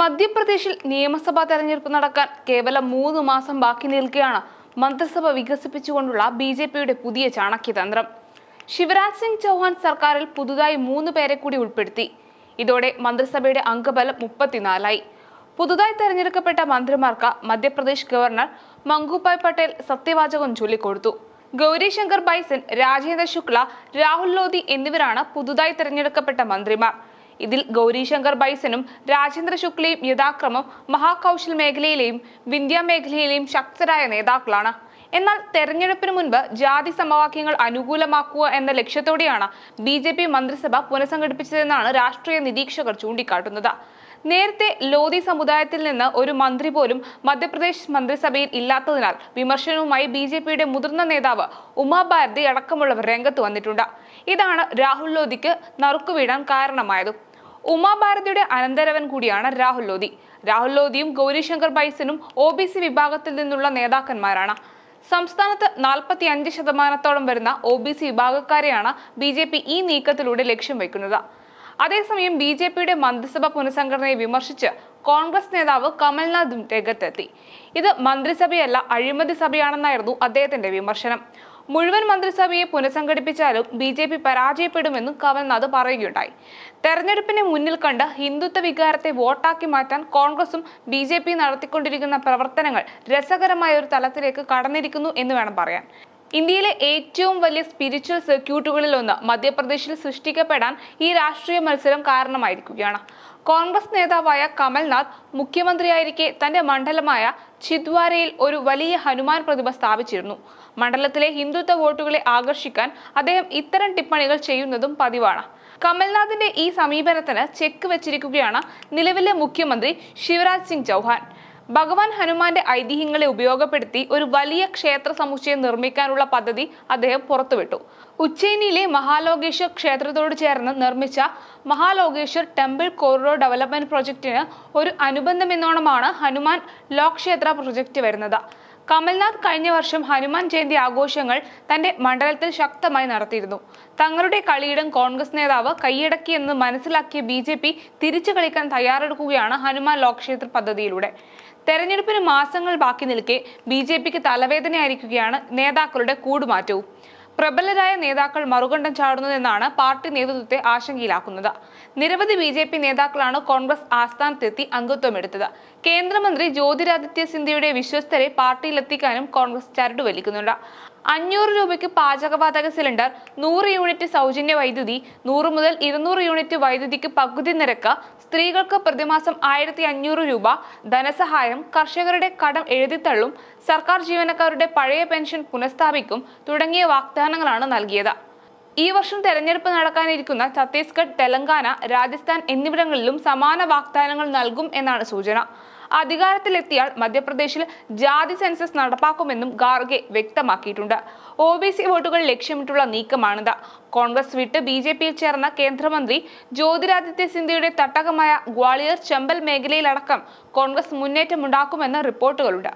മധ്യപ്രദേശിൽ നിയമസഭാ തെരഞ്ഞെടുപ്പ് നടക്കാൻ കേവലം മൂന്ന് മാസം ബാക്കി നിൽക്കുകയാണ് മന്ത്രിസഭ വികസിപ്പിച്ചുകൊണ്ടുള്ള ബി ജെ പിയുടെ പുതിയ ചാണക്യതന്ത്രം ശിവരാജ് സിംഗ് ചൌഹാൻ സർക്കാരിൽ പുതുതായി മൂന്ന് പേരെ കൂടി ഉൾപ്പെടുത്തി ഇതോടെ മന്ത്രിസഭയുടെ അംഗബലം മുപ്പത്തിനാലായി പുതുതായി തെരഞ്ഞെടുക്കപ്പെട്ട മന്ത്രിമാർക്ക് മധ്യപ്രദേശ് ഗവർണർ മങ്കുഭായ് പട്ടേൽ സത്യവാചകം ചൊല്ലിക്കൊടുത്തു ഗൗരിശങ്കർ ബൈസൻ രാജേന്ദ്ര ശുക്ല രാഹുൽ ലോധി എന്നിവരാണ് പുതുതായി തെരഞ്ഞെടുക്കപ്പെട്ട മന്ത്രിമാർ ഇതിൽ ഗൗരിശങ്കർ ബൈസനും രാജേന്ദ്ര ശുക്ലയും യഥാക്രമം മഹാകൗശൽ മേഖലയിലെയും വിന്ധ്യ മേഖലയിലെയും ശക്തരായ നേതാക്കളാണ് എന്നാൽ തെരഞ്ഞെടുപ്പിന് മുൻപ് ജാതി സമവാക്യങ്ങൾ അനുകൂലമാക്കുക എന്ന ലക്ഷ്യത്തോടെയാണ് ബി ജെ പി മന്ത്രിസഭ പുനഃസംഘടിപ്പിച്ചതെന്നാണ് രാഷ്ട്രീയ നിരീക്ഷകർ ചൂണ്ടിക്കാട്ടുന്നത് നേരത്തെ ലോധി സമുദായത്തിൽ നിന്ന് ഒരു മന്ത്രി പോലും മധ്യപ്രദേശ് മന്ത്രിസഭയിൽ ഇല്ലാത്തതിനാൽ വിമർശനവുമായി ബി ജെ പിയുടെ മുതിർന്ന നേതാവ് ഉമാഭാരതി അടക്കമുള്ളവർ രംഗത്ത് വന്നിട്ടുണ്ട് ഇതാണ് രാഹുൽ ലോധിക്ക് നറുക്കുവീഴാൻ കാരണമായതും ഉമാഭാരതിയുടെ അനന്തരവൻ കൂടിയാണ് രാഹുൽ ലോധി രാഹുൽ ലോധിയും ഗൗരിശങ്കർ ബൈസനും ഒ ബി സി വിഭാഗത്തിൽ നിന്നുള്ള നേതാക്കന്മാരാണ് സംസ്ഥാനത്ത് നാൽപ്പത്തി അഞ്ച് ശതമാനത്തോളം വരുന്ന ഒ ബി സി വിഭാഗക്കാരെയാണ് ബി ജെ പി ഈ നീക്കത്തിലൂടെ ലക്ഷ്യം വയ്ക്കുന്നത് അതേസമയം ബി ജെ പിയുടെ മന്ത്രിസഭ പുനഃസംഘടനയെ വിമർശിച്ച് കോൺഗ്രസ് നേതാവ് കമൽനാഥും രംഗത്തെത്തി ഇത് മന്ത്രിസഭയല്ല അഴിമതി സഭയാണെന്നായിരുന്നു അദ്ദേഹത്തിന്റെ വിമർശനം മുഴുവൻ മന്ത്രിസഭയെ പുനഃസംഘടിപ്പിച്ചാലും ബി ജെ പി പരാജയപ്പെടുമെന്നും കമൽനാഥ് പറയുകയുണ്ടായി തെരഞ്ഞെടുപ്പിനെ മുന്നിൽ കണ്ട് ഹിന്ദുത്വ വികാരത്തെ വോട്ടാക്കി മാറ്റാൻ കോൺഗ്രസും ബി നടത്തിക്കൊണ്ടിരിക്കുന്ന പ്രവർത്തനങ്ങൾ രസകരമായ ഒരു തലത്തിലേക്ക് കടന്നിരിക്കുന്നു എന്ന് വേണം പറയാൻ ഇന്ത്യയിലെ ഏറ്റവും വലിയ സ്പിരിച്വൽ സർക്യൂട്ടുകളിൽ ഒന്ന് മധ്യപ്രദേശിൽ സൃഷ്ടിക്കപ്പെടാൻ ഈ രാഷ്ട്രീയ മത്സരം കാരണമായിരിക്കുകയാണ് കോൺഗ്രസ് നേതാവായ കമൽനാഥ് മുഖ്യമന്ത്രിയായിരിക്കെ തന്റെ മണ്ഡലമായ ചിദ്വാരയിൽ ഒരു വലിയ ഹനുമാൻ പ്രതിമ സ്ഥാപിച്ചിരുന്നു മണ്ഡലത്തിലെ ഹിന്ദുത്വ വോട്ടുകളെ ആകർഷിക്കാൻ അദ്ദേഹം ഇത്തരം ടിപ്പണികൾ ചെയ്യുന്നതും പതിവാണ് കമൽനാഥിന്റെ ഈ സമീപനത്തിന് ചെക്ക് വെച്ചിരിക്കുകയാണ് നിലവിലെ മുഖ്യമന്ത്രി ശിവരാജ് സിംഗ് ചൗഹാൻ ഭഗവാൻ ഹനുമാന്റെ ഐതിഹ്യങ്ങളെ ഉപയോഗപ്പെടുത്തി ഒരു വലിയ ക്ഷേത്ര സമുച്ചയം നിർമ്മിക്കാനുള്ള പദ്ധതി അദ്ദേഹം പുറത്തുവിട്ടു ഉച്ചയിനിയിലെ മഹാലോകേശ്വർ ക്ഷേത്രത്തോട് ചേർന്ന് നിർമ്മിച്ച മഹാലോകേശ്വർ ടെമ്പിൾ കോറിഡോർ ഡെവലപ്മെന്റ് പ്രൊജക്ടിന് ഒരു അനുബന്ധമെന്നോണമാണ് ഹനുമാൻ ലോക്ഷേത്ര പ്രൊജക്ട് വരുന്നത് കമൽനാഥ് കഴിഞ്ഞ വർഷം ഹനുമാൻ ജയന്തി ആഘോഷങ്ങൾ തന്റെ മണ്ഡലത്തിൽ ശക്തമായി നടത്തിയിരുന്നു തങ്ങളുടെ കളിയിടം കോൺഗ്രസ് നേതാവ് കൈയടക്കിയെന്ന് മനസ്സിലാക്കിയ ബി തിരിച്ചു കളിക്കാൻ തയ്യാറെടുക്കുകയാണ് ഹനുമാൻ ലോക്ഷേത്ര പദ്ധതിയിലൂടെ തെരഞ്ഞെടുപ്പിന് മാസങ്ങൾ ബാക്കി നിൽക്കെ ബി ജെ പിക്ക് തലവേദനയായിരിക്കുകയാണ് നേതാക്കളുടെ കൂടുമാറ്റവും പ്രബലരായ നേതാക്കൾ മറുകണ്ഠം ചാടുന്നതെന്നാണ് പാർട്ടി നേതൃത്വത്തെ ആശങ്കയിലാക്കുന്നത് നിരവധി ബി ജെ പി നേതാക്കളാണ് കോൺഗ്രസ് ആസ്ഥാനത്തെത്തി അംഗത്വമെടുത്തത് കേന്ദ്രമന്ത്രി ജ്യോതിരാദിത്യ സിന്ധ്യയുടെ വിശ്വസ്തരെ പാർട്ടിയിലെത്തിക്കാനും കോൺഗ്രസ് ചരടുവലിക്കുന്നുണ്ട് അഞ്ഞൂറ് രൂപയ്ക്ക് പാചകവാതക സിലിണ്ടർ നൂറ് യൂണിറ്റ് സൗജന്യ വൈദ്യുതി നൂറ് മുതൽ ഇരുന്നൂറ് യൂണിറ്റ് വൈദ്യുതിക്ക് പകുതി നിരക്ക് സ്ത്രീകൾക്ക് പ്രതിമാസം ആയിരത്തി അഞ്ഞൂറ് രൂപ ധനസഹായം കർഷകരുടെ കടം എഴുതിത്തള്ളും സർക്കാർ ജീവനക്കാരുടെ പഴയ പെൻഷൻ പുനഃസ്ഥാപിക്കും തുടങ്ങിയ വാഗ്ദാനങ്ങളാണ് നൽകിയത് ഈ വർഷം തെരഞ്ഞെടുപ്പ് നടക്കാനിരിക്കുന്ന ഛത്തീസ്ഗഡ് തെലങ്കാന രാജസ്ഥാൻ എന്നിവിടങ്ങളിലും സമാന വാഗ്ദാനങ്ങൾ നൽകും എന്നാണ് സൂചന അധികാരത്തിലെത്തിയാൽ മധ്യപ്രദേശിൽ ജാതി സെൻസസ് നടപ്പാക്കുമെന്നും ഗാർഗെ വ്യക്തമാക്കിയിട്ടുണ്ട് ഒ ബി സി വോട്ടുകൾ ലക്ഷ്യമിട്ടുള്ള നീക്കമാണിത് കോൺഗ്രസ് വിട്ട് ബി ജെ പിയിൽ ചേർന്ന കേന്ദ്രമന്ത്രി ജ്യോതിരാദിത്യ സിന്ധ്യയുടെ തട്ടകമായ ഗ്വാളിയർ ചമ്പൽ മേഖലയിലടക്കം കോൺഗ്രസ് മുന്നേറ്റമുണ്ടാക്കുമെന്ന് റിപ്പോർട്ടുകളുണ്ട്